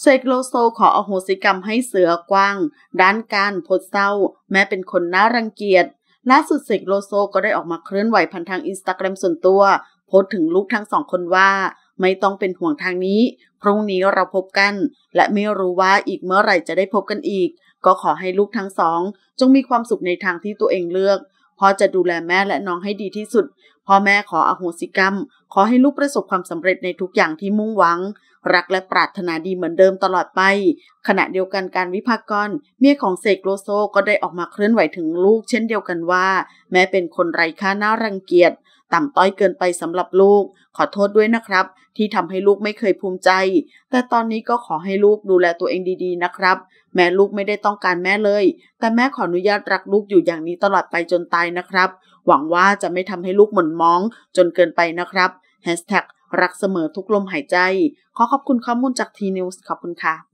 เซกโลโซขออโหสิกรรมให้เสือกว้าง ด้านการโพสเศร้า แม้เป็นคนน่ารังเกียจล่าสุดเซกโลโซก็ได้ออกมาเคลื่อนไหวผ่านทางอินสตาแกรมส่วนตัว โพสถึงลูกทั้งสองคนว่า ไม่ต้องเป็นห่วงทางนี้ พรุ่งนี้เราพบกัน และไม่รู้ว่าอีกเมื่อไหร่จะได้พบกันอีก ก็ขอให้ลูกทั้งสอง จงมีความสุขในทางที่ตัวเองเลือกพ่อจะดูแลแม่และน้องให้ดีที่สุดพ่อแม่ขออโหสิกรรมขอให้ลูกประสบความสำเร็จในทุกอย่างที่มุ่งหวัง รักและปรารถนาดีเหมือนเดิมตลอดไป ขณะเดียวกันการวิพากกรเมียของเสกโลโซก็ได้ออกมาเคลื่อนไหวถึงลูกเช่นเดียวกันว่า แม้เป็นคนไร้ค่าน่ารังเกียจต่ำต้อยเกินไปสำหรับลูก ขอโทษด้วยนะครับ ที่ทำให้ลูกไม่เคยภูมิใจ แต่ตอนนี้ก็ขอให้ลูกดูแลตัวเองดีๆนะครับ แม่ลูกไม่ได้ต้องการแม่เลย แต่แม่ขออนุญาตรักลูกอยู่อย่างนี้ตลอดไปจนตายนะครับ หวังว่าจะไม่ทำให้ลูกหม่นมองจนเกินไปนะครับ รักเสมอทุกลมหายใจขอขอบคุณข้อมูลจากทีนิวส์ขอบคุณค่ะ